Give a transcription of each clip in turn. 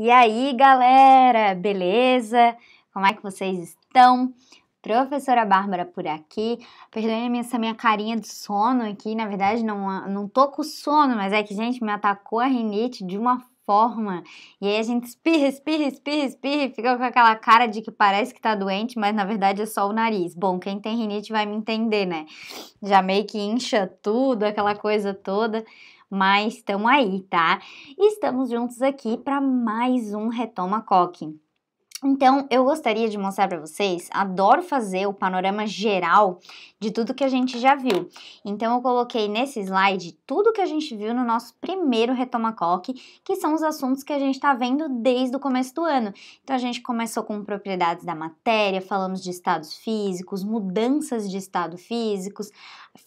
E aí, galera, beleza? Como é que vocês estão? Professora Bárbara por aqui. Perdoem essa minha carinha de sono aqui. Na verdade, não, ah, não tô com sono, mas é que, gente, me atacou a rinite de uma forma. E aí a gente espirra, espirra, espirra, espirra, fica com aquela cara de que parece que tá doente, mas na verdade é só o nariz. Bom, quem tem rinite vai me entender, né? Já meio que incha tudo, aquela coisa toda mas estão aí, tá? estamos juntos aqui para mais um Retoma Coque. Então, eu gostaria de mostrar para vocês, adoro fazer o panorama geral de tudo que a gente já viu. Então, eu coloquei nesse slide tudo que a gente viu no nosso primeiro Retoma Coque, que são os assuntos que a gente está vendo desde o começo do ano. Então, a gente começou com propriedades da matéria, falamos de estados físicos, mudanças de estado físicos,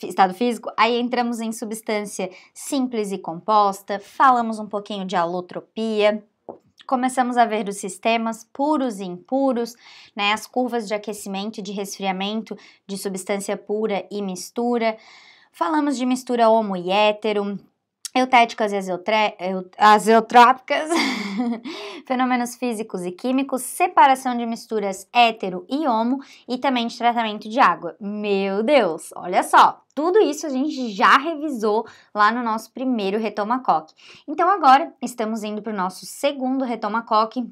estado físico, aí entramos em substância simples e composta, falamos um pouquinho de alotropia, começamos a ver os sistemas puros e impuros, né, as curvas de aquecimento e de resfriamento de substância pura e mistura. Falamos de mistura homo e hétero, eutéticas e azeotrópicas, fenômenos físicos e químicos, separação de misturas hétero e homo e também de tratamento de água. Meu Deus, olha só! Tudo isso a gente já revisou lá no nosso primeiro Retoma Coque. Então agora estamos indo para o nosso segundo Retoma Coque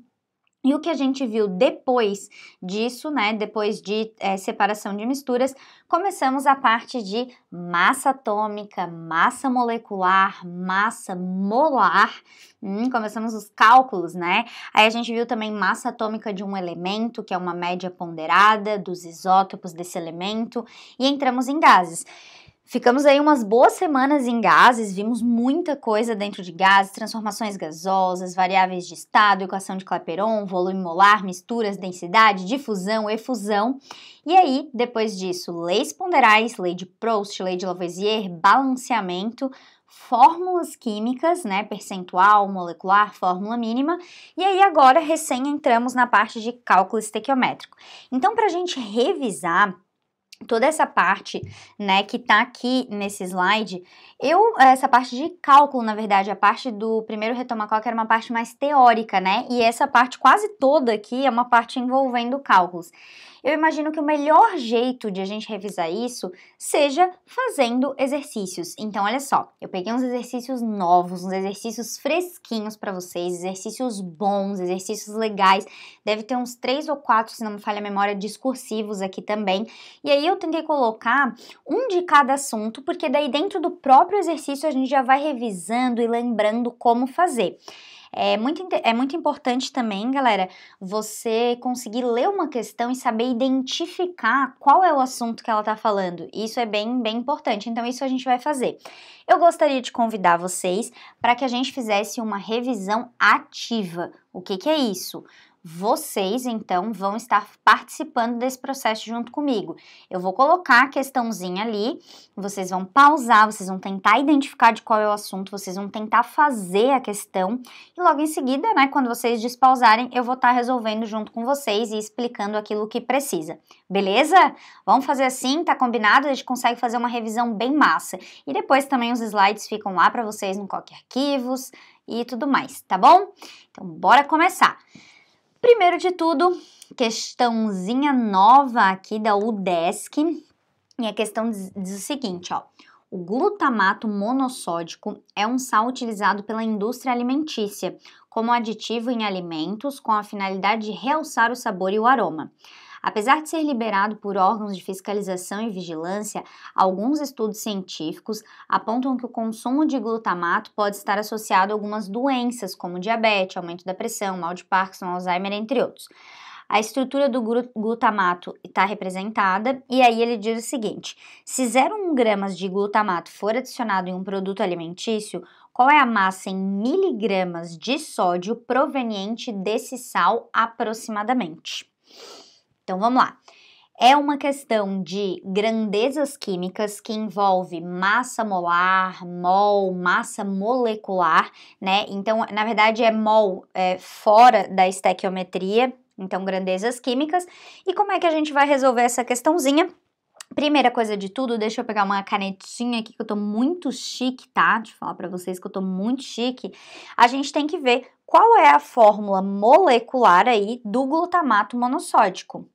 e o que a gente viu depois disso, né? Depois de é, separação de misturas, começamos a parte de massa atômica, massa molecular, massa molar. Hum, começamos os cálculos, né? Aí a gente viu também massa atômica de um elemento, que é uma média ponderada dos isótopos desse elemento, e entramos em gases. Ficamos aí umas boas semanas em gases, vimos muita coisa dentro de gases, transformações gasosas, variáveis de estado, equação de Clapeyron, volume molar, misturas, densidade, difusão, efusão. E aí, depois disso, leis ponderais, lei de Proust, lei de Lavoisier, balanceamento, fórmulas químicas, né, percentual, molecular, fórmula mínima, e aí agora recém entramos na parte de cálculo estequiométrico. Então, para a gente revisar toda essa parte, né, que tá aqui nesse slide, eu, essa parte de cálculo, na verdade, a parte do primeiro retoma cálculo era uma parte mais teórica, né, e essa parte quase toda aqui é uma parte envolvendo cálculos eu imagino que o melhor jeito de a gente revisar isso seja fazendo exercícios. Então, olha só, eu peguei uns exercícios novos, uns exercícios fresquinhos para vocês, exercícios bons, exercícios legais. Deve ter uns três ou quatro, se não me falha a memória, discursivos aqui também. E aí eu tentei colocar um de cada assunto, porque daí dentro do próprio exercício a gente já vai revisando e lembrando como fazer. É muito, é muito importante também, galera, você conseguir ler uma questão e saber identificar qual é o assunto que ela está falando. Isso é bem, bem importante. Então, isso a gente vai fazer. Eu gostaria de convidar vocês para que a gente fizesse uma revisão ativa. O que, que é isso? Vocês então vão estar participando desse processo junto comigo. Eu vou colocar a questãozinha ali, vocês vão pausar, vocês vão tentar identificar de qual é o assunto, vocês vão tentar fazer a questão e logo em seguida, né, quando vocês despausarem, eu vou estar resolvendo junto com vocês e explicando aquilo que precisa. Beleza? Vamos fazer assim, tá combinado? A gente consegue fazer uma revisão bem massa. E depois também os slides ficam lá para vocês no qualquer Arquivos e tudo mais, tá bom? Então bora começar. Primeiro de tudo, questãozinha nova aqui da UDESC. E a questão diz, diz o seguinte, ó. O glutamato monossódico é um sal utilizado pela indústria alimentícia como aditivo em alimentos com a finalidade de realçar o sabor e o aroma. Apesar de ser liberado por órgãos de fiscalização e vigilância, alguns estudos científicos apontam que o consumo de glutamato pode estar associado a algumas doenças, como diabetes, aumento da pressão, mal de Parkinson, Alzheimer, entre outros. A estrutura do glutamato está representada, e aí ele diz o seguinte: se 0,1 gramas de glutamato for adicionado em um produto alimentício, qual é a massa em miligramas de sódio proveniente desse sal aproximadamente? Então vamos lá. É uma questão de grandezas químicas que envolve massa molar, mol, massa molecular, né? Então, na verdade, é mol é, fora da estequiometria, então grandezas químicas. E como é que a gente vai resolver essa questãozinha? Primeira coisa de tudo, deixa eu pegar uma canetinha aqui que eu tô muito chique, tá? Deixa eu falar pra vocês que eu tô muito chique. A gente tem que ver qual é a fórmula molecular aí do glutamato monossódico.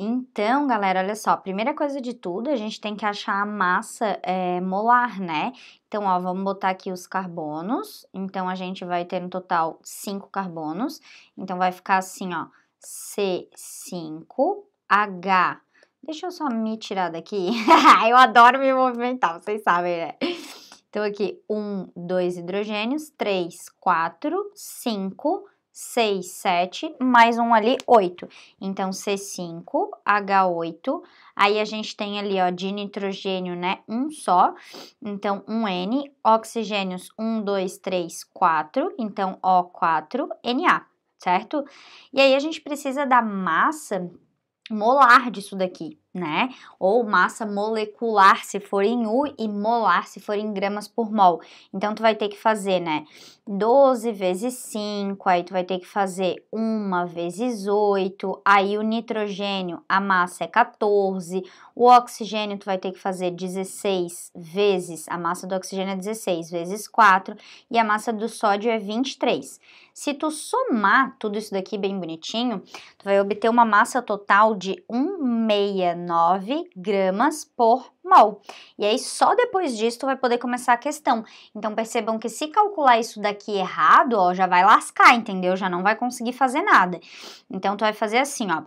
Então, galera, olha só, primeira coisa de tudo, a gente tem que achar a massa é, molar, né? Então, ó, vamos botar aqui os carbonos. Então, a gente vai ter no total 5 carbonos. Então, vai ficar assim, ó, C5H. Deixa eu só me tirar daqui. eu adoro me movimentar, vocês sabem, né? Então, aqui, 1, um, 2 hidrogênios, 3, 4, 5, 6, 7, mais um ali, 8. Então, C5, H8. Aí, a gente tem ali, ó, de nitrogênio, né, um só. Então, um N. Oxigênios, 1, 2, 3, 4. Então, O4, Na, certo? E aí, a gente precisa da massa molar disso daqui, né? Ou massa molecular se for em U e molar se for em gramas por mol. Então tu vai ter que fazer, né? 12 vezes 5, aí tu vai ter que fazer 1 vezes 8, aí o nitrogênio, a massa é 14, o oxigênio tu vai ter que fazer 16 vezes, a massa do oxigênio é 16 vezes 4 e a massa do sódio é 23. Se tu somar tudo isso daqui bem bonitinho, tu vai obter uma massa total de 1 meia 9 gramas por mol. E aí só depois disso tu vai poder começar a questão. Então percebam que se calcular isso daqui errado, ó, já vai lascar, entendeu? Já não vai conseguir fazer nada. Então tu vai fazer assim, ó,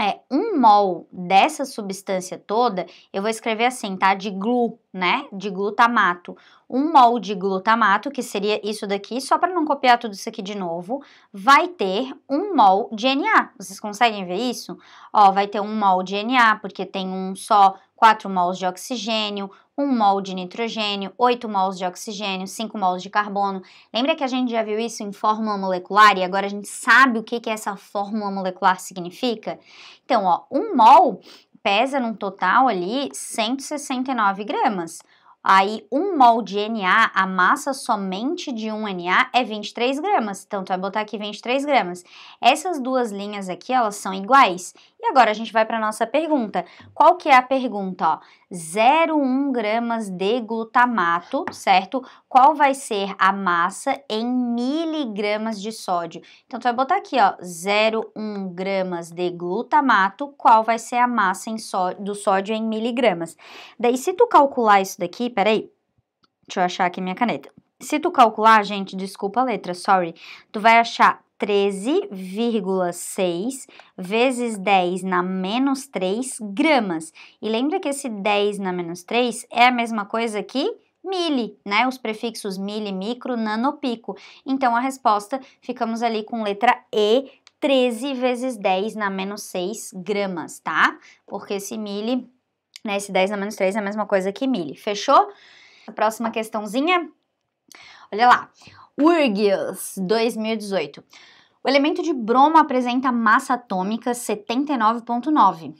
é, um mol dessa substância toda, eu vou escrever assim, tá? De glu, né? De glutamato. Um mol de glutamato, que seria isso daqui, só para não copiar tudo isso aqui de novo, vai ter um mol de Na. Vocês conseguem ver isso? Ó, vai ter um mol de Na, porque tem um só, 4 mols de oxigênio, 1 mol de nitrogênio, 8 mols de oxigênio, 5 mols de carbono. Lembra que a gente já viu isso em fórmula molecular e agora a gente sabe o que, que essa fórmula molecular significa? Então, ó, 1 mol pesa num total ali 169 gramas. Aí, 1 mol de Na, a massa somente de um Na é 23 gramas. Então, tu vai botar aqui 23 gramas. Essas duas linhas aqui, elas são iguais. E agora a gente vai para nossa pergunta. Qual que é a pergunta? Ó, 0,1 gramas de glutamato, certo? Qual vai ser a massa em miligramas de sódio? Então, tu vai botar aqui, ó, 0,1 gramas de glutamato, qual vai ser a massa em só, do sódio em miligramas? Daí, se tu calcular isso daqui, peraí, deixa eu achar aqui minha caneta. Se tu calcular, gente, desculpa a letra, sorry, tu vai achar 13,6 vezes 10 na menos 3 gramas. E lembra que esse 10 na menos 3 é a mesma coisa que mili, né? Os prefixos mili, micro, nano, pico. Então a resposta ficamos ali com letra E, 13 vezes 10 na menos 6 gramas, tá? Porque esse mili, né? Esse 10 na menos 3 é a mesma coisa que mili. Fechou? A próxima questãozinha. Olha lá. Urgius, 2018. O elemento de bromo apresenta massa atômica 79,9.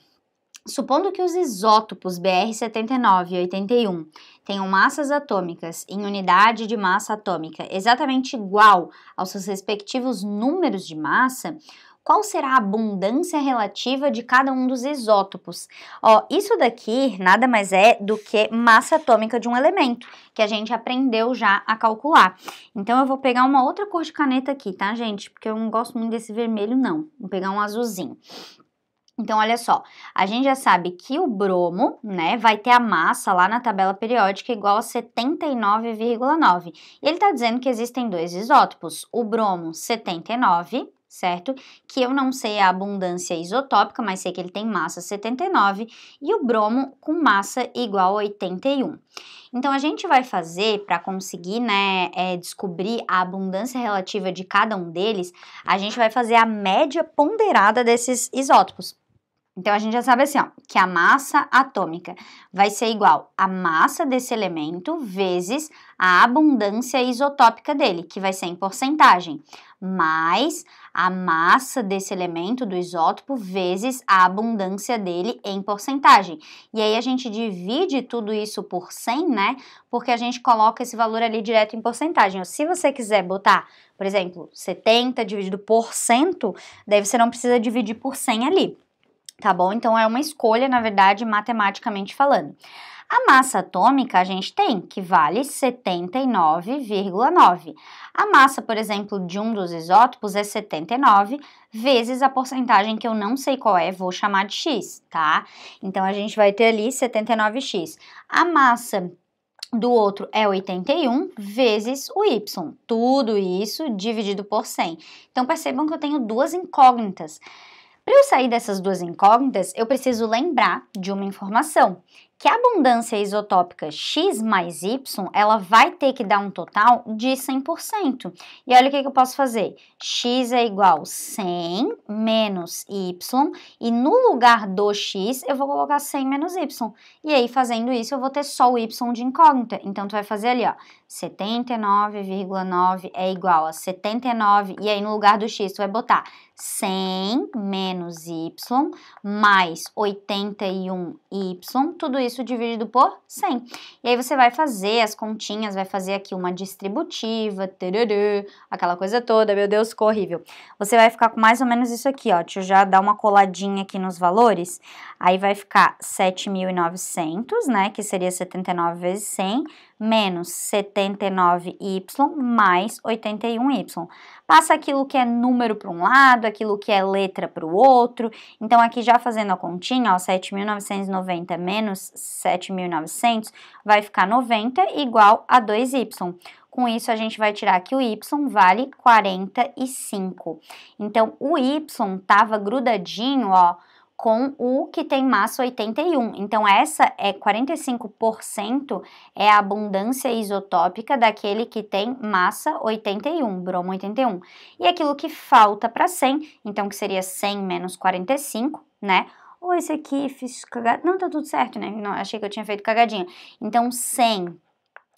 Supondo que os isótopos Br79 e 81 tenham massas atômicas em unidade de massa atômica exatamente igual aos seus respectivos números de massa, qual será a abundância relativa de cada um dos isótopos. Ó, isso daqui nada mais é do que massa atômica de um elemento, que a gente aprendeu já a calcular. Então eu vou pegar uma outra cor de caneta aqui, tá, gente? Porque eu não gosto muito desse vermelho, não. Vou pegar um azulzinho. Então, olha só, a gente já sabe que o bromo, né, vai ter a massa lá na tabela periódica igual a 79,9. E ele está dizendo que existem dois isótopos, o bromo 79 certo? Que eu não sei a abundância isotópica, mas sei que ele tem massa 79 e o bromo com massa igual a 81. Então a gente vai fazer para conseguir, né, é, descobrir a abundância relativa de cada um deles, a gente vai fazer a média ponderada desses isótopos. Então a gente já sabe assim, ó, que a massa atômica vai ser igual à massa desse elemento vezes a abundância isotópica dele, que vai ser em porcentagem, mais a massa desse elemento do isótopo vezes a abundância dele em porcentagem. E aí a gente divide tudo isso por 100, né? Porque a gente coloca esse valor ali direto em porcentagem. Se você quiser botar, por exemplo, 70 dividido por cento, daí você não precisa dividir por 100 ali tá bom? Então é uma escolha, na verdade, matematicamente falando. A massa atômica a gente tem, que vale 79,9. A massa, por exemplo, de um dos isótopos é 79 vezes a porcentagem que eu não sei qual é, vou chamar de x, tá? Então a gente vai ter ali 79x. A massa do outro é 81 vezes o y. Tudo isso dividido por 100. Então percebam que eu tenho duas incógnitas. Para eu sair dessas duas incógnitas, eu preciso lembrar de uma informação, que a abundância isotópica X mais Y, ela vai ter que dar um total de 100%. E olha o que, que eu posso fazer. X é igual 100 menos Y, e no lugar do X eu vou colocar 100 menos Y. E aí, fazendo isso, eu vou ter só o Y de incógnita. Então, tu vai fazer ali, ó, 79,9 é igual a 79, e aí no lugar do X tu vai botar 100 menos Y mais 81Y, tudo isso dividido por 100. E aí você vai fazer as continhas, vai fazer aqui uma distributiva, aquela coisa toda, meu Deus, ficou horrível. Você vai ficar com mais ou menos isso aqui, ó. Deixa eu já dar uma coladinha aqui nos valores. Aí vai ficar 7.900, né, que seria 79 vezes 100, menos 79y mais 81y. Passa aquilo que é número para um lado, aquilo que é letra para o outro. Então, aqui já fazendo a continha, 7.990 menos 7.900 vai ficar 90 igual a 2y. Com isso, a gente vai tirar que o y vale 45. Então, o y estava grudadinho, ó, com o que tem massa 81. Então, essa é 45% é a abundância isotópica daquele que tem massa 81, bromo 81. E aquilo que falta para 100, então que seria 100 menos 45, né? Ou esse aqui fiz cagada. Não, tá tudo certo, né? Não, achei que eu tinha feito cagadinha. Então, 100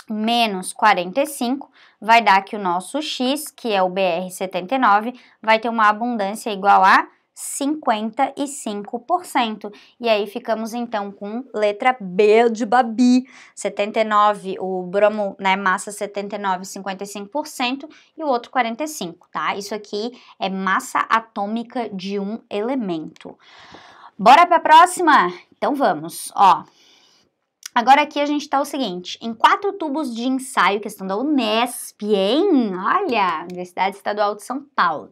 menos 45 vai dar que o nosso x, que é o BR79, vai ter uma abundância igual a 55%. E aí ficamos então com letra B de Babi, 79, o bromo, né, massa 79, 55% e o outro 45, tá? Isso aqui é massa atômica de um elemento. Bora para a próxima? Então vamos, ó. Agora aqui a gente está o seguinte, em quatro tubos de ensaio, questão da Unesp, hein? Olha, Universidade Estadual de São Paulo.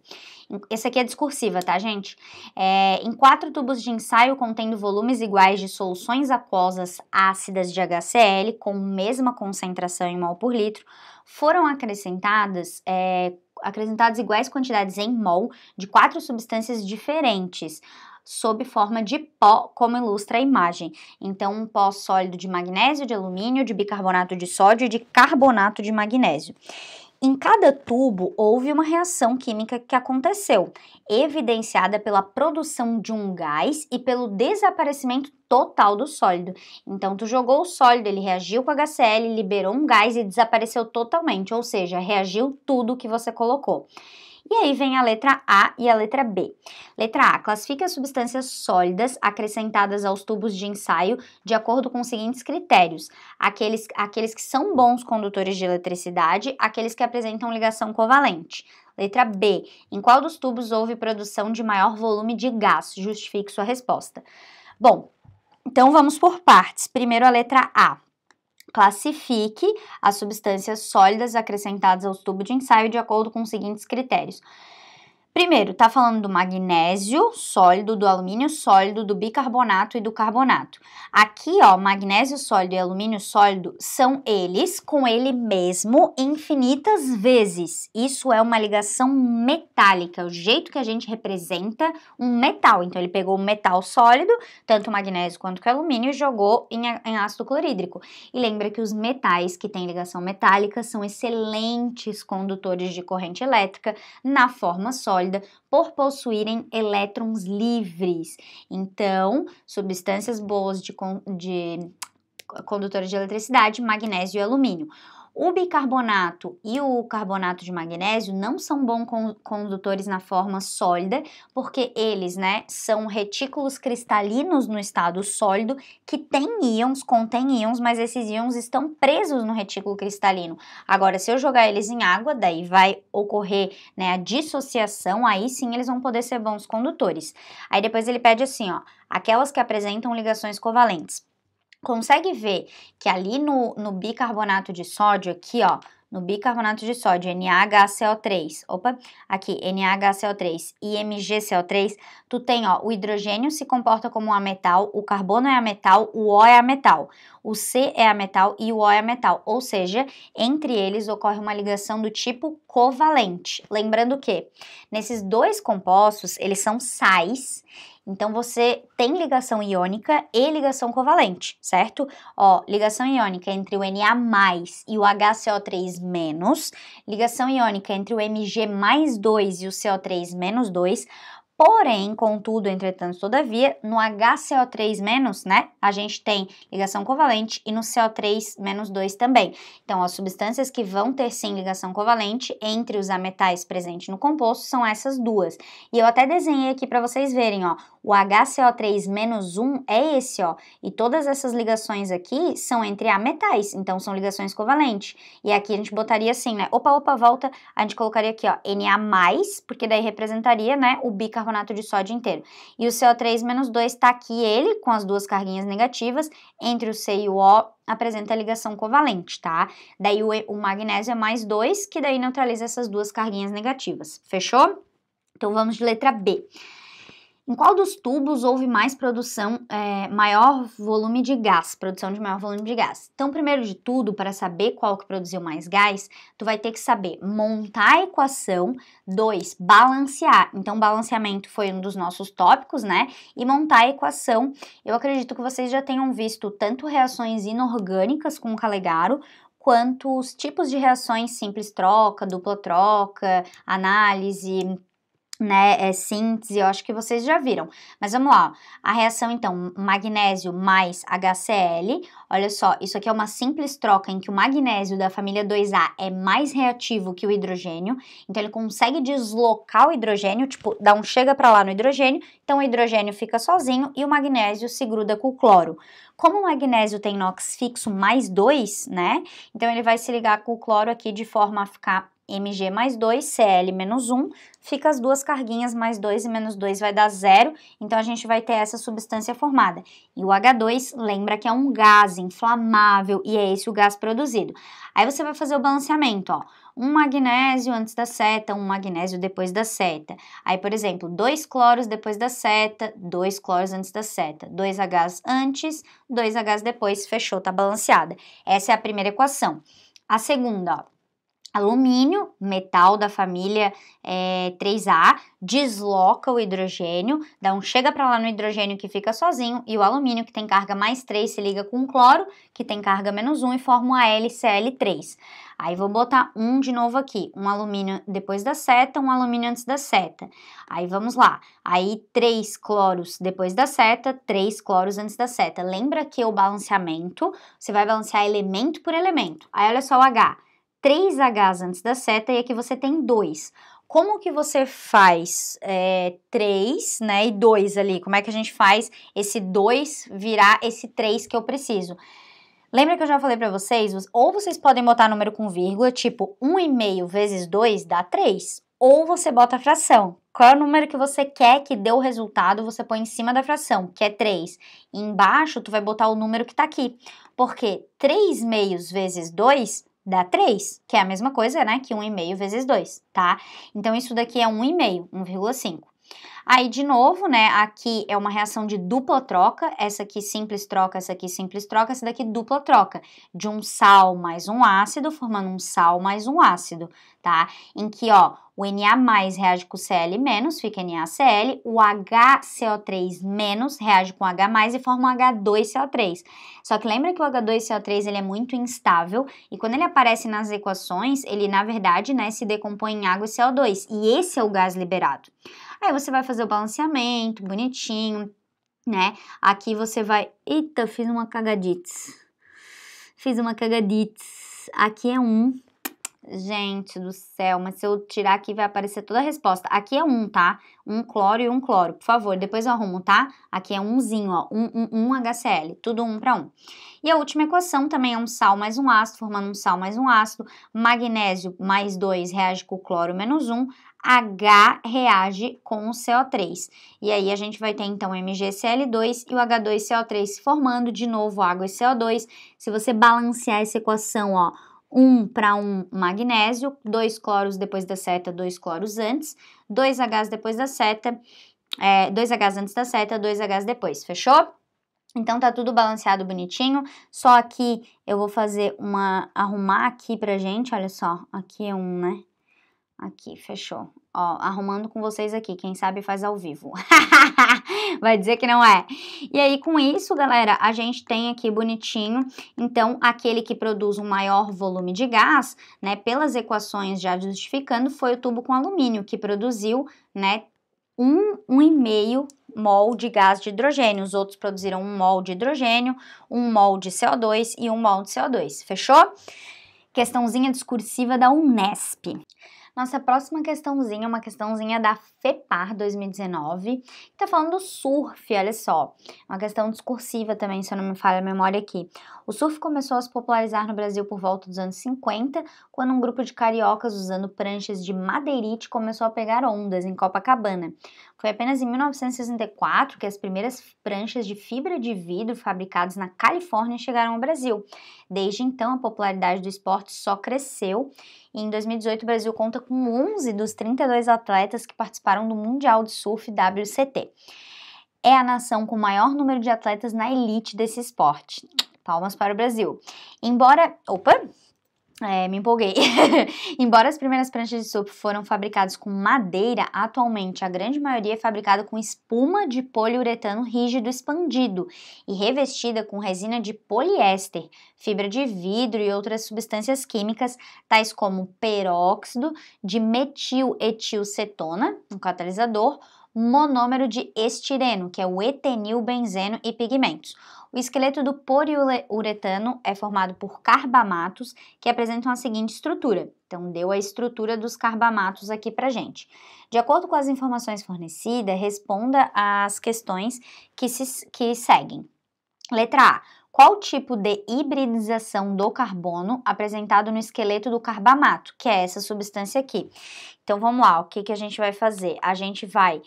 Esse aqui é discursiva, tá, gente? É, em quatro tubos de ensaio contendo volumes iguais de soluções aquosas ácidas de HCl com mesma concentração em mol por litro, foram acrescentadas é, acrescentadas iguais quantidades em mol de quatro substâncias diferentes sob forma de pó, como ilustra a imagem. Então, um pó sólido de magnésio, de alumínio, de bicarbonato de sódio e de carbonato de magnésio. Em cada tubo houve uma reação química que aconteceu, evidenciada pela produção de um gás e pelo desaparecimento total do sólido. Então, tu jogou o sólido, ele reagiu com HCl, liberou um gás e desapareceu totalmente, ou seja, reagiu tudo que você colocou. E aí vem a letra A e a letra B. Letra A classifica as substâncias sólidas acrescentadas aos tubos de ensaio de acordo com os seguintes critérios: aqueles, aqueles que são bons condutores de eletricidade, aqueles que apresentam ligação covalente. Letra B. Em qual dos tubos houve produção de maior volume de gás? Justifique sua resposta. Bom, então vamos por partes. Primeiro a letra A. Classifique as substâncias sólidas acrescentadas ao tubo de ensaio de acordo com os seguintes critérios: Primeiro, tá falando do magnésio sólido, do alumínio sólido, do bicarbonato e do carbonato. Aqui, ó, magnésio sólido e alumínio sólido são eles com ele mesmo infinitas vezes. Isso é uma ligação metálica, o jeito que a gente representa um metal. Então, ele pegou um metal sólido, tanto o magnésio quanto o alumínio, e jogou em, em ácido clorídrico. E lembra que os metais que têm ligação metálica são excelentes condutores de corrente elétrica na forma sólida sólida por possuírem elétrons livres. Então, substâncias boas de, de condutores de eletricidade, magnésio e alumínio. O bicarbonato e o carbonato de magnésio não são bons condutores na forma sólida, porque eles, né, são retículos cristalinos no estado sólido que têm íons, contêm íons, mas esses íons estão presos no retículo cristalino. Agora, se eu jogar eles em água, daí vai ocorrer, né, a dissociação, aí sim eles vão poder ser bons condutores. Aí depois ele pede assim, ó, aquelas que apresentam ligações covalentes consegue ver que ali no, no bicarbonato de sódio, aqui ó, no bicarbonato de sódio, nhco 3 opa, aqui, nhco 3 e MgCO3, tu tem, ó, o hidrogênio se comporta como um metal, o carbono é ametal, metal, o O é ametal, metal, o C é ametal metal e o O é ametal, metal, ou seja, entre eles ocorre uma ligação do tipo covalente. Lembrando que nesses dois compostos, eles são sais então você tem ligação iônica e ligação covalente, certo? Ó, ligação iônica entre o Na mais e o HCO3 menos, ligação iônica entre o Mg mais 2 e o CO3 menos 2, Porém, contudo, entretanto, todavia, no HCO3-, né, a gente tem ligação covalente e no CO3-2 também. Então, as substâncias que vão ter sim ligação covalente entre os ametais presentes no composto são essas duas. E eu até desenhei aqui para vocês verem, ó, o HCO3-1 é esse, ó, e todas essas ligações aqui são entre ametais, então são ligações covalentes. E aqui a gente botaria assim, né, opa, opa, volta, a gente colocaria aqui, ó, Na+, porque daí representaria, né, o bicarbonato carbonato de sódio inteiro. E o CO3 menos 2 está aqui, ele, com as duas carguinhas negativas, entre o C e o O, apresenta ligação covalente, tá? Daí o, o magnésio é mais 2, que daí neutraliza essas duas carguinhas negativas. Fechou? Então vamos de letra B. Em qual dos tubos houve mais produção, é, maior volume de gás, produção de maior volume de gás? Então, primeiro de tudo, para saber qual que produziu mais gás, tu vai ter que saber montar a equação, dois, balancear. Então, balanceamento foi um dos nossos tópicos, né? E montar a equação, eu acredito que vocês já tenham visto tanto reações inorgânicas com o Calegaro, quanto os tipos de reações simples troca, dupla troca, análise, né, é síntese, eu acho que vocês já viram. Mas vamos lá, a reação então, magnésio mais HCl, olha só, isso aqui é uma simples troca em que o magnésio da família 2A é mais reativo que o hidrogênio, então ele consegue deslocar o hidrogênio, tipo, dá um chega para lá no hidrogênio, então o hidrogênio fica sozinho e o magnésio se gruda com o cloro. Como o magnésio tem NOx fixo mais 2, né, então ele vai se ligar com o cloro aqui de forma a ficar Mg mais 2, Cl menos 1, fica as duas carguinhas, mais 2 e menos 2 vai dar zero, então a gente vai ter essa substância formada. E o H2, lembra que é um gás inflamável e é esse o gás produzido. Aí você vai fazer o balanceamento, ó, um magnésio antes da seta, um magnésio depois da seta. Aí, por exemplo, dois cloros depois da seta, dois cloros antes da seta, dois Hs antes, dois Hs depois, fechou, tá balanceada. Essa é a primeira equação. A segunda, ó, Alumínio, metal da família é, 3A, desloca o hidrogênio, dá um chega para lá no hidrogênio que fica sozinho, e o alumínio, que tem carga mais 3, se liga com o cloro, que tem carga menos 1 e forma a LCl3. Aí vou botar um de novo aqui, um alumínio depois da seta, um alumínio antes da seta. Aí vamos lá, aí três cloros depois da seta, três cloros antes da seta. Lembra que o balanceamento, você vai balancear elemento por elemento. Aí olha só o H, três Hs antes da seta e aqui você tem dois. Como que você faz é, três, né, e dois ali? Como é que a gente faz esse dois virar esse três que eu preciso? Lembra que eu já falei para vocês? Ou vocês podem botar número com vírgula, tipo 1,5 vezes 2 dá 3. Ou você bota a fração. Qual é o número que você quer que dê o resultado, você põe em cima da fração, que é 3. E embaixo, tu vai botar o número que tá aqui. Porque 3 meios vezes 2 dá 3, que é a mesma coisa, né, que 1,5 vezes 2, tá? Então, isso daqui é 1,5, 1,5. Aí, de novo, né, aqui é uma reação de dupla troca, essa aqui simples troca, essa aqui simples troca, essa daqui dupla troca, de um sal mais um ácido, formando um sal mais um ácido, tá? Em que, ó, o Na mais reage com Cl menos, fica NaCl, o HCO3 menos reage com H mais e forma um H2CO3. Só que lembra que o H2CO3 ele é muito instável e quando ele aparece nas equações, ele na verdade né, se decompõe em água e CO2 e esse é o gás liberado. Aí você vai fazer o balanceamento, bonitinho, né? Aqui você vai... Eita, fiz uma cagadites. Fiz uma cagadites. Aqui é um. Gente do céu, mas se eu tirar aqui vai aparecer toda a resposta. Aqui é um, tá? Um cloro e um cloro. Por favor, depois eu arrumo, tá? Aqui é umzinho, ó. Um, um, um HCl. Tudo um para um. E a última equação também é um sal mais um ácido, formando um sal mais um ácido. Magnésio mais dois reage com o cloro menos um. H reage com o CO3. E aí a gente vai ter então MgCl2 e o H2CO3 se formando, de novo água e CO2. Se você balancear essa equação, ó, 1 um para 1 um magnésio, 2 cloros depois da seta, 2 cloros antes, 2 Hs depois da seta, 2 é, H Hs antes da seta, 2 Hs depois, fechou? Então tá tudo balanceado bonitinho, só aqui eu vou fazer uma, arrumar aqui pra gente, olha só, aqui é um, né? Aqui, fechou. Ó, arrumando com vocês aqui, quem sabe faz ao vivo. Vai dizer que não é. E aí, com isso, galera, a gente tem aqui bonitinho, então, aquele que produz um maior volume de gás, né, pelas equações já justificando, foi o tubo com alumínio, que produziu, né, Um um, e meio mol de gás de hidrogênio. Os outros produziram um mol de hidrogênio, um mol de CO2 e um mol de CO2, fechou? Questãozinha discursiva da Unesp. Nossa próxima questãozinha é uma questãozinha da FEPAR 2019, que tá falando do surf, olha só. Uma questão discursiva também, se eu não me falha a memória aqui. O surf começou a se popularizar no Brasil por volta dos anos 50, quando um grupo de cariocas usando pranchas de madeirite começou a pegar ondas em Copacabana. Foi apenas em 1964 que as primeiras pranchas de fibra de vidro fabricadas na Califórnia chegaram ao Brasil. Desde então, a popularidade do esporte só cresceu e em 2018 o Brasil conta com 11 dos 32 atletas que participaram do Mundial de Surf WCT. É a nação com o maior número de atletas na elite desse esporte. Palmas para o Brasil. Embora. Opa! É, me empolguei. Embora as primeiras pranchas de surf foram fabricadas com madeira, atualmente a grande maioria é fabricada com espuma de poliuretano rígido expandido e revestida com resina de poliéster, fibra de vidro e outras substâncias químicas, tais como peróxido de metil etilcetona, um catalisador, monômero de estireno, que é o etenil, benzeno e pigmentos. O esqueleto do poliuretano é formado por carbamatos que apresentam a seguinte estrutura. Então, deu a estrutura dos carbamatos aqui para gente. De acordo com as informações fornecidas, responda às questões que, se, que seguem. Letra A. Qual tipo de hibridização do carbono apresentado no esqueleto do carbamato, que é essa substância aqui? Então vamos lá, o que, que a gente vai fazer? A gente vai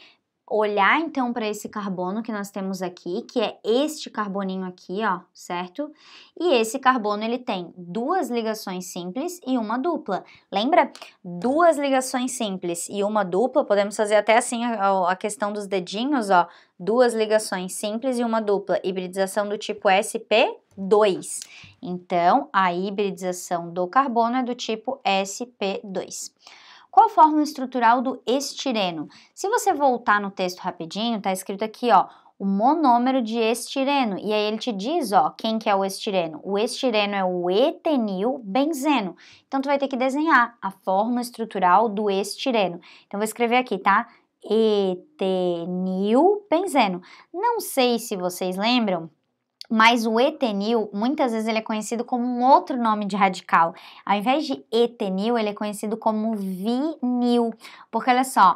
olhar então para esse carbono que nós temos aqui, que é este carboninho aqui, ó, certo? E esse carbono ele tem duas ligações simples e uma dupla. Lembra? Duas ligações simples e uma dupla, podemos fazer até assim a, a questão dos dedinhos, ó, duas ligações simples e uma dupla, hibridização do tipo SP2. Então, a hibridização do carbono é do tipo SP2. Qual a fórmula estrutural do estireno? Se você voltar no texto rapidinho, tá escrito aqui, ó, o monômero de estireno. E aí ele te diz, ó, quem que é o estireno? O estireno é o etenil benzeno. Então tu vai ter que desenhar a fórmula estrutural do estireno. Então vou escrever aqui, tá? Etenil benzeno. Não sei se vocês lembram, mas o etenil, muitas vezes ele é conhecido como um outro nome de radical. Ao invés de etenil, ele é conhecido como vinil. Porque olha só,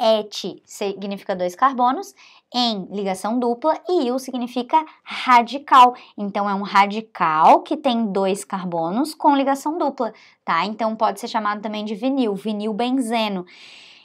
et significa dois carbonos, em ligação dupla e il significa radical. Então é um radical que tem dois carbonos com ligação dupla, tá? Então pode ser chamado também de vinil, vinil benzeno.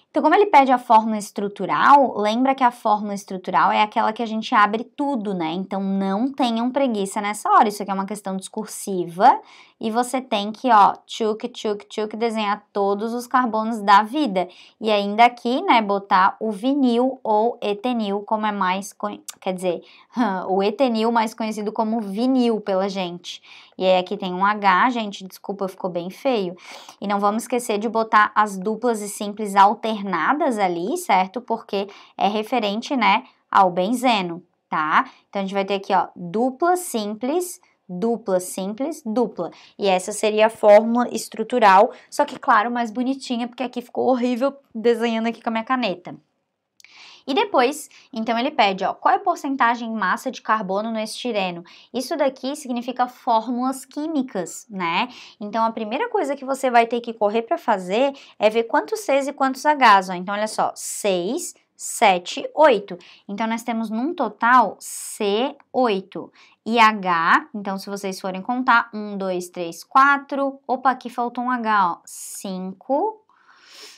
Então, como ele pede a fórmula estrutural, lembra que a fórmula estrutural é aquela que a gente abre tudo, né? Então, não tenham preguiça nessa hora. Isso aqui é uma questão discursiva e você tem que, ó, tchuk, tchuk, tchuk, desenhar todos os carbonos da vida. E ainda aqui, né, botar o vinil ou etenil, como é mais, quer dizer, o etenil mais conhecido como vinil pela gente. E aí aqui tem um H, gente, desculpa, ficou bem feio. E não vamos esquecer de botar as duplas e simples alternadas ali, certo? Porque é referente, né, ao benzeno, tá? Então a gente vai ter aqui, ó, dupla simples, dupla simples, dupla. E essa seria a fórmula estrutural, só que claro, mais bonitinha, porque aqui ficou horrível desenhando aqui com a minha caneta. E depois, então ele pede, ó, qual é a porcentagem em massa de carbono no estireno? Isso daqui significa fórmulas químicas, né? Então a primeira coisa que você vai ter que correr para fazer é ver quantos Cs e quantos Hs, ó. Então olha só, 6 7, 8. Então, nós temos num total C8 e H. Então, se vocês forem contar, 1, 2, 3, 4. Opa, aqui faltou um H, ó. 5,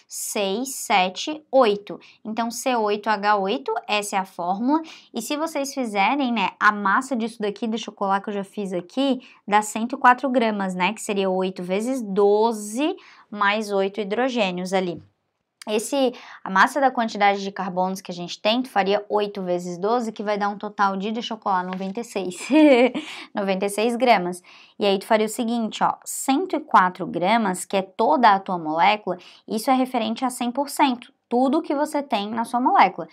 6, 7, 8. Então, C8H8, essa é a fórmula. E se vocês fizerem, né, a massa disso daqui, deixa eu colar que eu já fiz aqui, dá 104 gramas, né, que seria 8 vezes 12 mais 8 hidrogênios ali. Esse, a massa da quantidade de carbonos que a gente tem, tu faria 8 vezes 12, que vai dar um total de, deixa eu colar, 96, 96 gramas. E aí tu faria o seguinte, ó, 104 gramas, que é toda a tua molécula, isso é referente a 100%, tudo que você tem na sua molécula.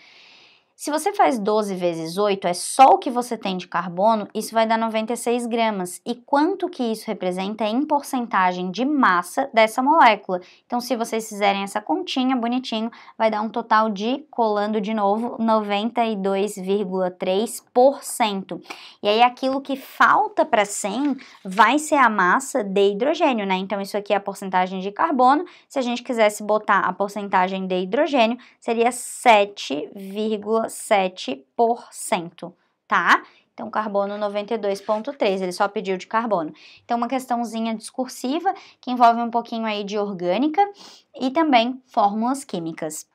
Se você faz 12 vezes 8, é só o que você tem de carbono, isso vai dar 96 gramas. E quanto que isso representa é em porcentagem de massa dessa molécula? Então, se vocês fizerem essa continha bonitinho, vai dar um total de, colando de novo, 92,3%. E aí, aquilo que falta para 100 vai ser a massa de hidrogênio, né? Então, isso aqui é a porcentagem de carbono. Se a gente quisesse botar a porcentagem de hidrogênio, seria 7,3%. 0,7%, tá? Então, carbono 92,3, ele só pediu de carbono. Então, uma questãozinha discursiva que envolve um pouquinho aí de orgânica e também fórmulas químicas.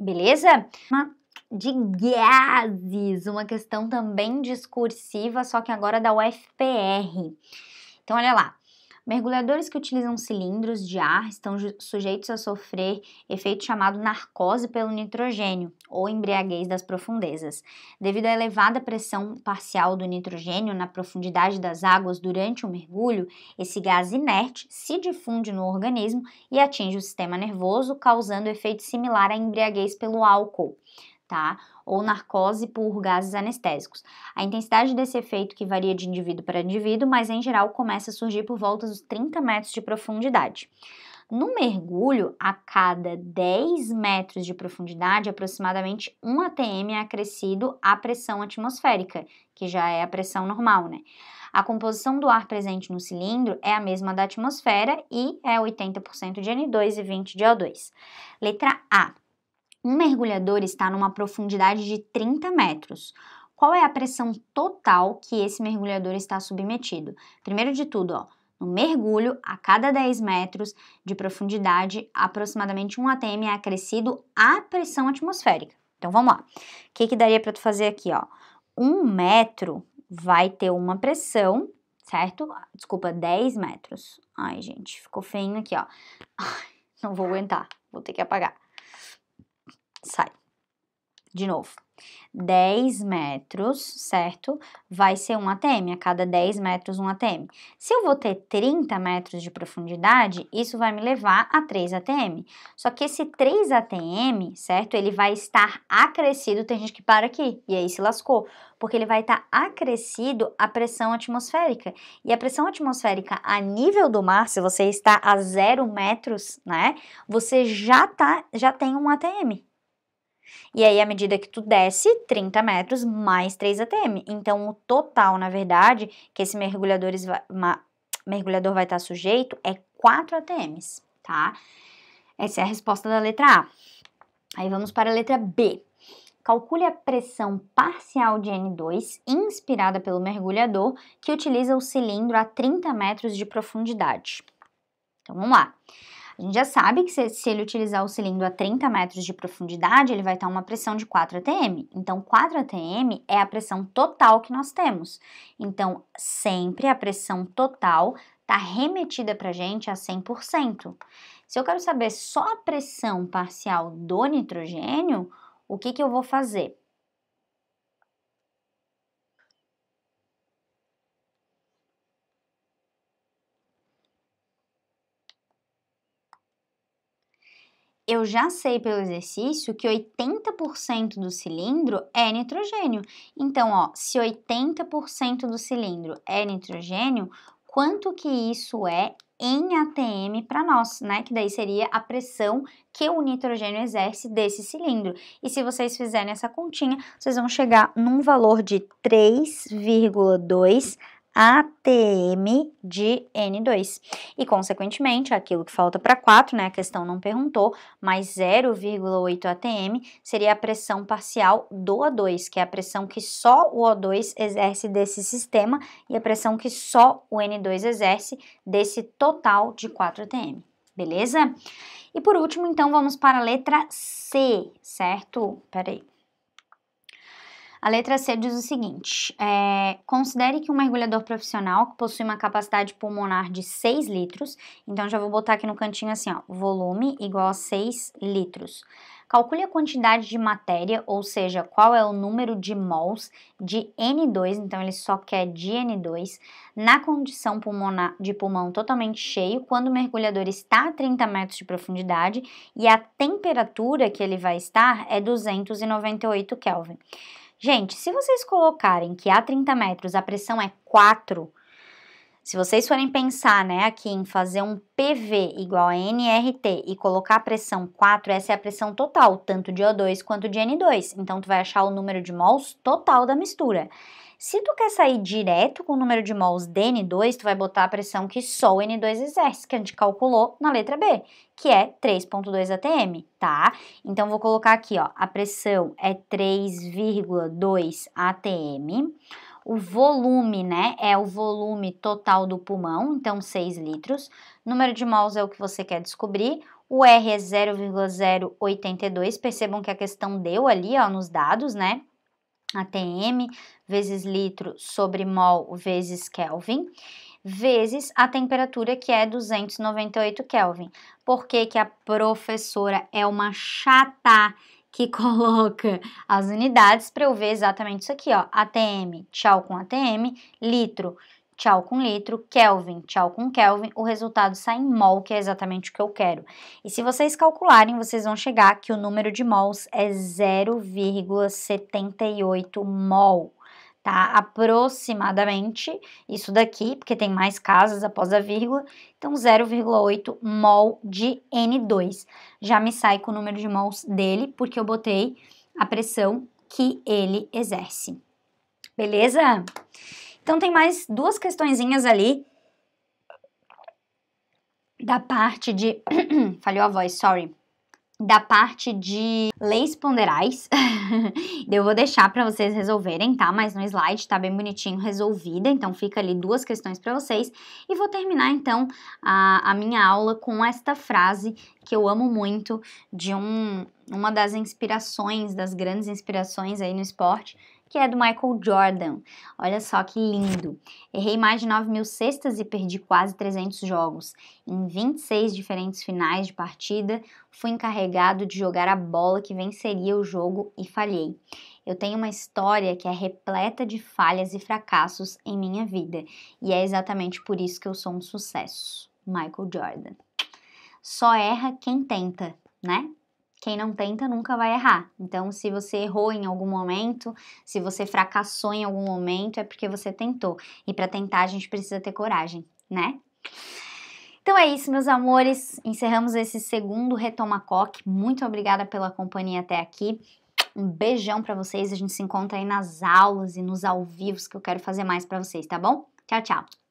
Beleza? Uma de gases, uma questão também discursiva, só que agora da UFPR. Então, olha lá. Mergulhadores que utilizam cilindros de ar estão sujeitos a sofrer efeito chamado narcose pelo nitrogênio, ou embriaguez das profundezas. Devido à elevada pressão parcial do nitrogênio na profundidade das águas durante o mergulho, esse gás inerte se difunde no organismo e atinge o sistema nervoso, causando efeito similar à embriaguez pelo álcool tá? Ou narcose por gases anestésicos. A intensidade desse efeito que varia de indivíduo para indivíduo, mas em geral começa a surgir por volta dos 30 metros de profundidade. No mergulho, a cada 10 metros de profundidade, aproximadamente 1 atm é acrescido à pressão atmosférica, que já é a pressão normal, né? A composição do ar presente no cilindro é a mesma da atmosfera e é 80% de N2 e 20 de O2. Letra A. Um mergulhador está numa profundidade de 30 metros. Qual é a pressão total que esse mergulhador está submetido? Primeiro de tudo, ó, no mergulho, a cada 10 metros de profundidade, aproximadamente 1 atm é acrescido à pressão atmosférica. Então vamos lá. O que, que daria para tu fazer aqui? Ó? Um metro vai ter uma pressão, certo? Desculpa, 10 metros. Ai, gente, ficou feio aqui, ó. Ai, não vou aguentar, vou ter que apagar sai. De novo. 10 metros, certo? Vai ser um ATM, a cada 10 metros um ATM. Se eu vou ter 30 metros de profundidade, isso vai me levar a 3 ATM. Só que esse 3 ATM, certo? Ele vai estar acrescido, tem gente que para aqui e aí se lascou, porque ele vai estar acrescido à pressão atmosférica. E a pressão atmosférica a nível do mar, se você está a 0 metros, né? Você já, tá, já tem um ATM, e aí, à medida que tu desce, 30 metros mais 3 ATM. Então, o total, na verdade, que esse mergulhador, mergulhador vai estar sujeito é 4 ATMs, tá? Essa é a resposta da letra A. Aí vamos para a letra B. Calcule a pressão parcial de N2 inspirada pelo mergulhador que utiliza o cilindro a 30 metros de profundidade. Então vamos lá. A gente já sabe que se, se ele utilizar o cilindro a 30 metros de profundidade, ele vai estar uma pressão de 4 atm. Então, 4 atm é a pressão total que nós temos. Então, sempre a pressão total está remetida para a gente a 100%. Se eu quero saber só a pressão parcial do nitrogênio, o que, que eu vou fazer? eu já sei pelo exercício que 80% do cilindro é nitrogênio. Então, ó, se 80% do cilindro é nitrogênio, quanto que isso é em ATM para nós, né? Que daí seria a pressão que o nitrogênio exerce desse cilindro. E se vocês fizerem essa continha, vocês vão chegar num valor de 3,2 ATM de N2. E, consequentemente, aquilo que falta para 4, né, a questão não perguntou, mas 0,8 ATM seria a pressão parcial do O2, que é a pressão que só o O2 exerce desse sistema e a pressão que só o N2 exerce desse total de 4 ATM. Beleza? E por último, então, vamos para a letra C, certo? Peraí. A letra C diz o seguinte: é, considere que um mergulhador profissional que possui uma capacidade pulmonar de 6 litros, então já vou botar aqui no cantinho assim, ó, volume igual a 6 litros. Calcule a quantidade de matéria, ou seja, qual é o número de mols de N2, então ele só quer de N2, na condição pulmonar de pulmão totalmente cheio, quando o mergulhador está a 30 metros de profundidade e a temperatura que ele vai estar é 298 Kelvin. Gente, se vocês colocarem que a 30 metros a pressão é 4, se vocês forem pensar, né, aqui em fazer um PV igual a NRT e colocar a pressão 4, essa é a pressão total, tanto de O2 quanto de N2. Então, tu vai achar o número de mols total da mistura. Se tu quer sair direto com o número de mols dN2, tu vai botar a pressão que só o N2 exerce, que a gente calculou na letra B, que é 3.2 atm, tá? Então vou colocar aqui, ó, a pressão é 3,2 atm. O volume, né, é o volume total do pulmão, então 6 litros. Número de mols é o que você quer descobrir. O R é 0,082, percebam que a questão deu ali, ó, nos dados, né? ATM vezes litro sobre mol vezes Kelvin, vezes a temperatura que é 298 Kelvin. Por que, que a professora é uma chata que coloca as unidades para eu ver exatamente isso aqui, ó. ATM, tchau com ATM, litro, tchau com litro, Kelvin, tchau com Kelvin, o resultado sai em mol, que é exatamente o que eu quero. E se vocês calcularem, vocês vão chegar que o número de mols é 0,78 mol tá? Aproximadamente isso daqui, porque tem mais casas após a vírgula, então 0,8 mol de N2. Já me sai com o número de mols dele, porque eu botei a pressão que ele exerce. Beleza? Então tem mais duas questõezinhas ali da parte de. Falhou a voz, sorry. Da parte de leis ponderais. Eu vou deixar para vocês resolverem, tá? Mas no slide tá bem bonitinho resolvida, então fica ali duas questões para vocês. E vou terminar então a, a minha aula com esta frase que eu amo muito, de um, uma das inspirações, das grandes inspirações aí no esporte, que é do Michael Jordan. Olha só que lindo. Errei mais de 9 mil cestas e perdi quase 300 jogos. Em 26 diferentes finais de partida, fui encarregado de jogar a bola que venceria o jogo e falhei. Eu tenho uma história que é repleta de falhas e fracassos em minha vida, e é exatamente por isso que eu sou um sucesso. Michael Jordan. Só erra quem tenta, né? quem não tenta nunca vai errar. Então, se você errou em algum momento, se você fracassou em algum momento, é porque você tentou. E para tentar, a gente precisa ter coragem, né? Então é isso, meus amores. Encerramos esse segundo Retoma Coque. Muito obrigada pela companhia até aqui. Um beijão para vocês. A gente se encontra aí nas aulas e nos ao vivos que eu quero fazer mais para vocês, tá bom? Tchau, tchau.